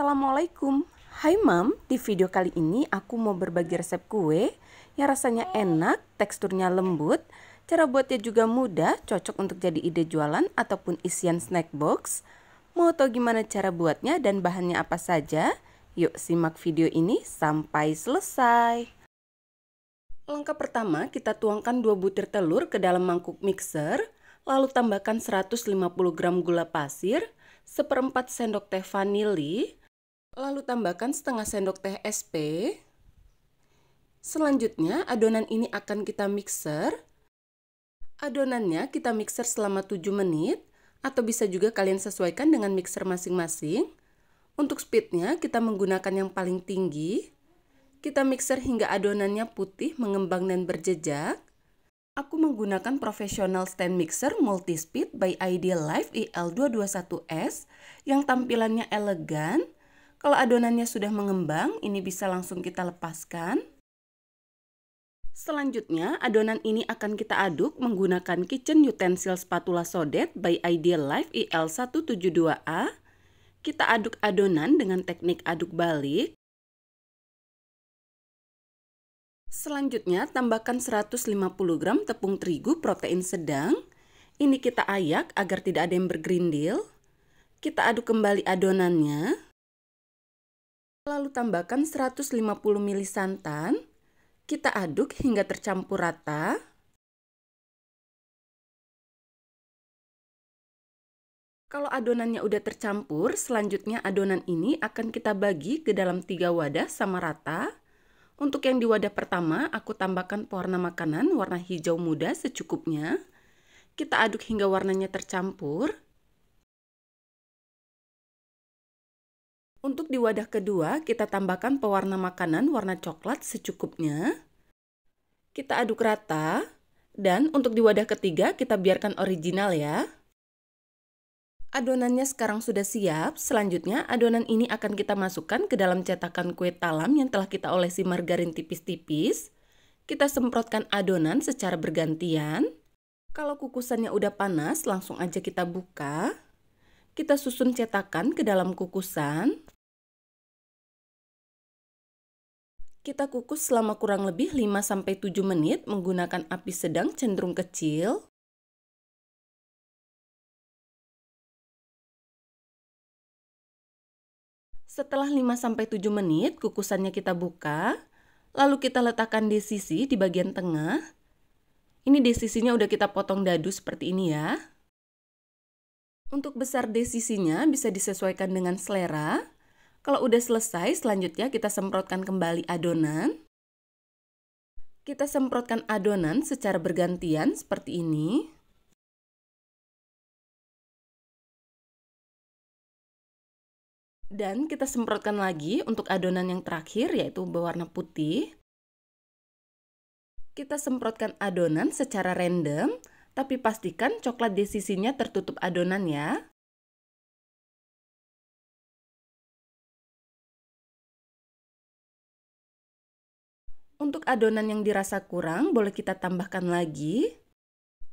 Assalamualaikum Hai Mam, di video kali ini aku mau berbagi resep kue yang rasanya enak, teksturnya lembut, cara buatnya juga mudah, cocok untuk jadi ide jualan ataupun isian snack box. Mau tau gimana cara buatnya dan bahannya apa saja? Yuk simak video ini sampai selesai. Langkah pertama, kita tuangkan 2 butir telur ke dalam mangkuk mixer, lalu tambahkan 150 gram gula pasir, seperempat sendok teh vanili, Lalu tambahkan setengah sendok teh SP. Selanjutnya, adonan ini akan kita mixer. Adonannya kita mixer selama 7 menit atau bisa juga kalian sesuaikan dengan mixer masing-masing. Untuk speednya kita menggunakan yang paling tinggi. Kita mixer hingga adonannya putih mengembang dan berjejak. Aku menggunakan professional stand mixer multi speed by Ideal Life EL221S yang tampilannya elegan, kalau adonannya sudah mengembang, ini bisa langsung kita lepaskan. Selanjutnya, adonan ini akan kita aduk menggunakan kitchen utensil spatula sodet by Ideal Life IL172A. Kita aduk adonan dengan teknik aduk balik. Selanjutnya, tambahkan 150 gram tepung terigu protein sedang. Ini kita ayak agar tidak ada yang bergerindil. Kita aduk kembali adonannya. Lalu tambahkan 150 ml santan. Kita aduk hingga tercampur rata. Kalau adonannya udah tercampur, selanjutnya adonan ini akan kita bagi ke dalam tiga wadah sama rata. Untuk yang di wadah pertama, aku tambahkan pewarna makanan warna hijau muda secukupnya. Kita aduk hingga warnanya tercampur. Untuk di wadah kedua, kita tambahkan pewarna makanan warna coklat secukupnya. Kita aduk rata. Dan untuk di wadah ketiga, kita biarkan original ya. Adonannya sekarang sudah siap. Selanjutnya, adonan ini akan kita masukkan ke dalam cetakan kue talam yang telah kita olesi margarin tipis-tipis. Kita semprotkan adonan secara bergantian. Kalau kukusannya udah panas, langsung aja kita buka. Kita susun cetakan ke dalam kukusan. Kita kukus selama kurang lebih 5-7 menit menggunakan api sedang cenderung kecil. Setelah 5-7 menit, kukusannya kita buka. Lalu kita letakkan di sisi di bagian tengah. Ini di sisinya udah kita potong dadu seperti ini ya. Untuk besar desisinya bisa disesuaikan dengan selera. Kalau udah selesai, selanjutnya kita semprotkan kembali adonan. Kita semprotkan adonan secara bergantian seperti ini. Dan kita semprotkan lagi untuk adonan yang terakhir yaitu berwarna putih. Kita semprotkan adonan secara random, tapi pastikan coklat di sisinya tertutup adonan ya. Untuk adonan yang dirasa kurang, boleh kita tambahkan lagi.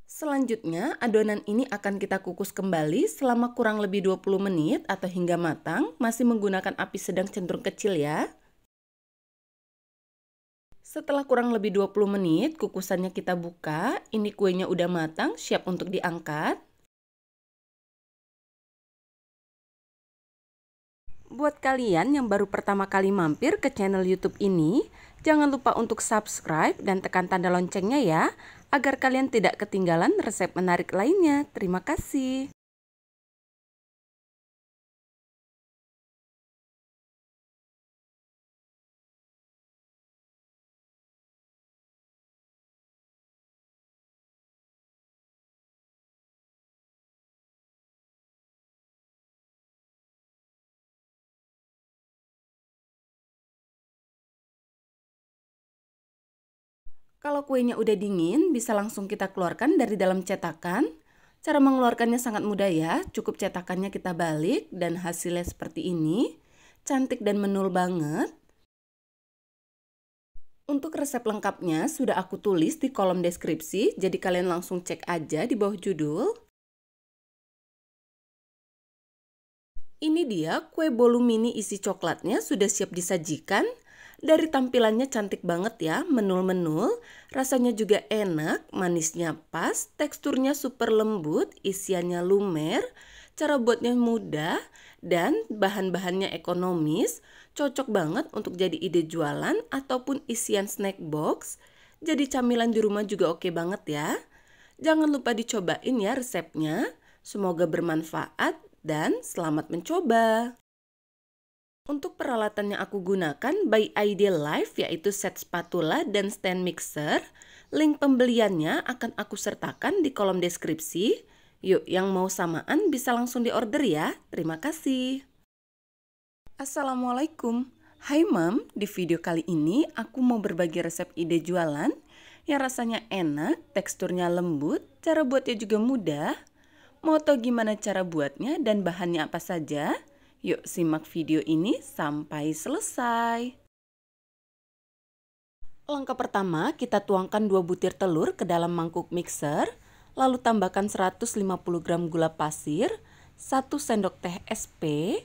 Selanjutnya, adonan ini akan kita kukus kembali selama kurang lebih 20 menit atau hingga matang, masih menggunakan api sedang cenderung kecil ya. Setelah kurang lebih 20 menit, kukusannya kita buka. Ini kuenya udah matang, siap untuk diangkat. Buat kalian yang baru pertama kali mampir ke channel YouTube ini, Jangan lupa untuk subscribe dan tekan tanda loncengnya ya, agar kalian tidak ketinggalan resep menarik lainnya. Terima kasih. Kalau kuenya udah dingin, bisa langsung kita keluarkan dari dalam cetakan. Cara mengeluarkannya sangat mudah ya, cukup cetakannya kita balik dan hasilnya seperti ini. Cantik dan menul banget. Untuk resep lengkapnya sudah aku tulis di kolom deskripsi, jadi kalian langsung cek aja di bawah judul. Ini dia kue bolu mini isi coklatnya sudah siap disajikan. Dari tampilannya cantik banget ya, menul-menul. Rasanya juga enak, manisnya pas, teksturnya super lembut, isiannya lumer, cara buatnya mudah, dan bahan-bahannya ekonomis. Cocok banget untuk jadi ide jualan ataupun isian snack box. Jadi camilan di rumah juga oke banget ya. Jangan lupa dicobain ya resepnya. Semoga bermanfaat dan selamat mencoba. Untuk peralatan yang aku gunakan by Ideal Life yaitu set spatula dan stand mixer, link pembeliannya akan aku sertakan di kolom deskripsi. Yuk yang mau samaan bisa langsung diorder ya. Terima kasih. Assalamualaikum. Hai Mam, di video kali ini aku mau berbagi resep ide jualan yang rasanya enak, teksturnya lembut, cara buatnya juga mudah. Mau tau gimana cara buatnya dan bahannya apa saja? Yuk simak video ini sampai selesai. Langkah pertama, kita tuangkan 2 butir telur ke dalam mangkuk mixer, lalu tambahkan 150 gram gula pasir, 1 sendok teh SP,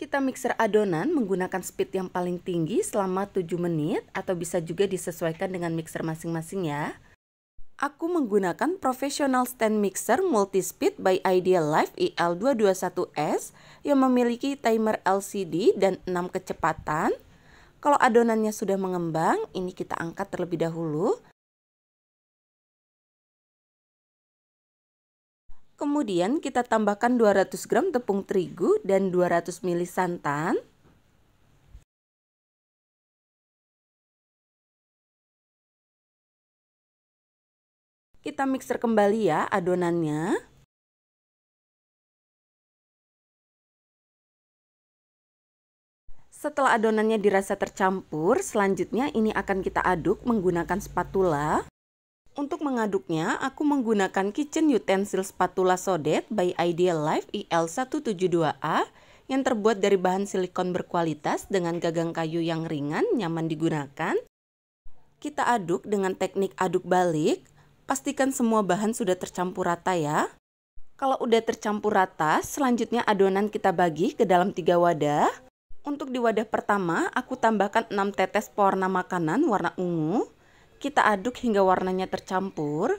Kita mixer adonan menggunakan speed yang paling tinggi selama 7 menit atau bisa juga disesuaikan dengan mixer masing-masing ya. Aku menggunakan professional stand mixer multi-speed by Ideal Life EL221S yang memiliki timer LCD dan 6 kecepatan. Kalau adonannya sudah mengembang, ini kita angkat terlebih dahulu. Kemudian kita tambahkan 200 gram tepung terigu dan 200 ml santan. Kita mixer kembali ya adonannya. Setelah adonannya dirasa tercampur, selanjutnya ini akan kita aduk menggunakan spatula. Untuk mengaduknya, aku menggunakan kitchen utensil spatula sodet by Ideal Life IL172A yang terbuat dari bahan silikon berkualitas dengan gagang kayu yang ringan, nyaman digunakan. Kita aduk dengan teknik aduk balik Pastikan semua bahan sudah tercampur rata ya. Kalau udah tercampur rata, selanjutnya adonan kita bagi ke dalam tiga wadah. Untuk di wadah pertama, aku tambahkan 6 tetes pewarna makanan warna ungu. Kita aduk hingga warnanya tercampur.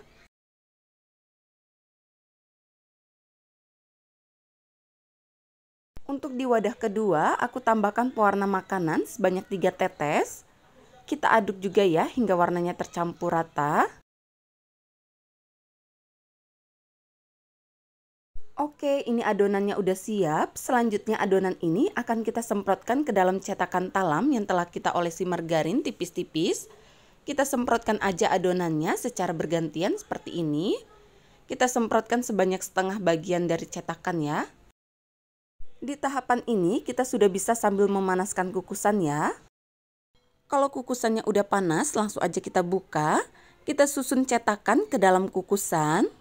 Untuk di wadah kedua, aku tambahkan pewarna makanan sebanyak 3 tetes. Kita aduk juga ya hingga warnanya tercampur rata. Oke, ini adonannya udah siap. Selanjutnya adonan ini akan kita semprotkan ke dalam cetakan talam yang telah kita olesi margarin tipis-tipis. Kita semprotkan aja adonannya secara bergantian seperti ini. Kita semprotkan sebanyak setengah bagian dari cetakan ya. Di tahapan ini kita sudah bisa sambil memanaskan kukusan ya. Kalau kukusannya udah panas, langsung aja kita buka. Kita susun cetakan ke dalam kukusan.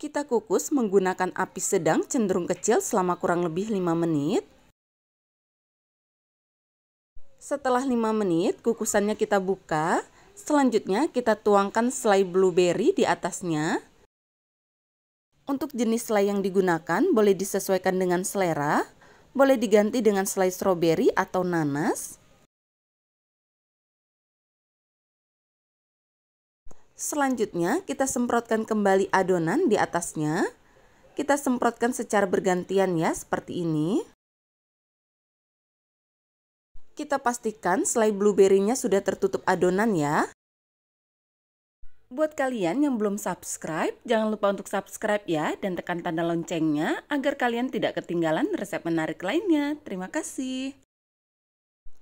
Kita kukus menggunakan api sedang cenderung kecil selama kurang lebih 5 menit. Setelah 5 menit, kukusannya kita buka. Selanjutnya kita tuangkan selai blueberry di atasnya. Untuk jenis selai yang digunakan boleh disesuaikan dengan selera, boleh diganti dengan selai strawberry atau nanas. Selanjutnya, kita semprotkan kembali adonan di atasnya. Kita semprotkan secara bergantian ya, seperti ini. Kita pastikan selai blueberry-nya sudah tertutup adonan ya. Buat kalian yang belum subscribe, jangan lupa untuk subscribe ya dan tekan tanda loncengnya agar kalian tidak ketinggalan resep menarik lainnya. Terima kasih.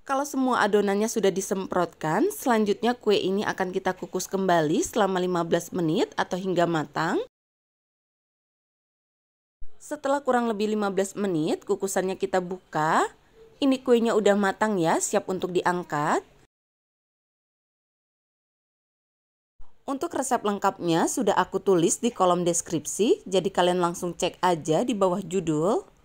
Kalau semua adonannya sudah disemprotkan, selanjutnya kue ini akan kita kukus kembali selama 15 menit atau hingga matang. Setelah kurang lebih 15 menit, kukusannya kita buka. Ini kuenya udah matang ya, siap untuk diangkat. Untuk resep lengkapnya sudah aku tulis di kolom deskripsi, jadi kalian langsung cek aja di bawah judul.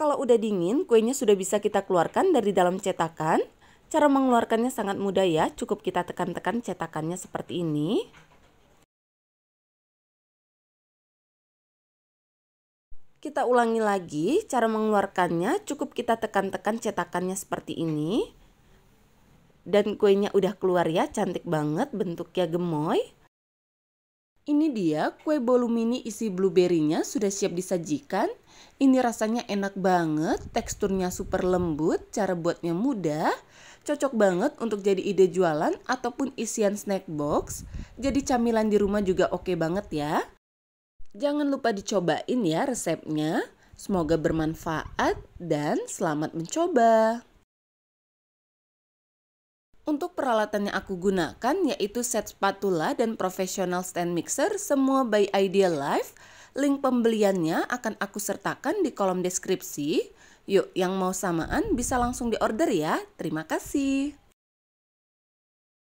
Kalau udah dingin, kuenya sudah bisa kita keluarkan dari dalam cetakan. Cara mengeluarkannya sangat mudah ya, cukup kita tekan-tekan cetakannya seperti ini. Kita ulangi lagi, cara mengeluarkannya cukup kita tekan-tekan cetakannya seperti ini. Dan kuenya udah keluar ya, cantik banget, bentuknya gemoy. Ini dia kue bolu mini isi blueberry-nya sudah siap disajikan. Ini rasanya enak banget, teksturnya super lembut, cara buatnya mudah. Cocok banget untuk jadi ide jualan ataupun isian snack box. Jadi camilan di rumah juga oke banget ya. Jangan lupa dicobain ya resepnya. Semoga bermanfaat dan selamat mencoba. Untuk peralatan yang aku gunakan yaitu set spatula dan professional stand mixer semua by Ideal Life. Link pembeliannya akan aku sertakan di kolom deskripsi. Yuk yang mau samaan bisa langsung diorder ya. Terima kasih.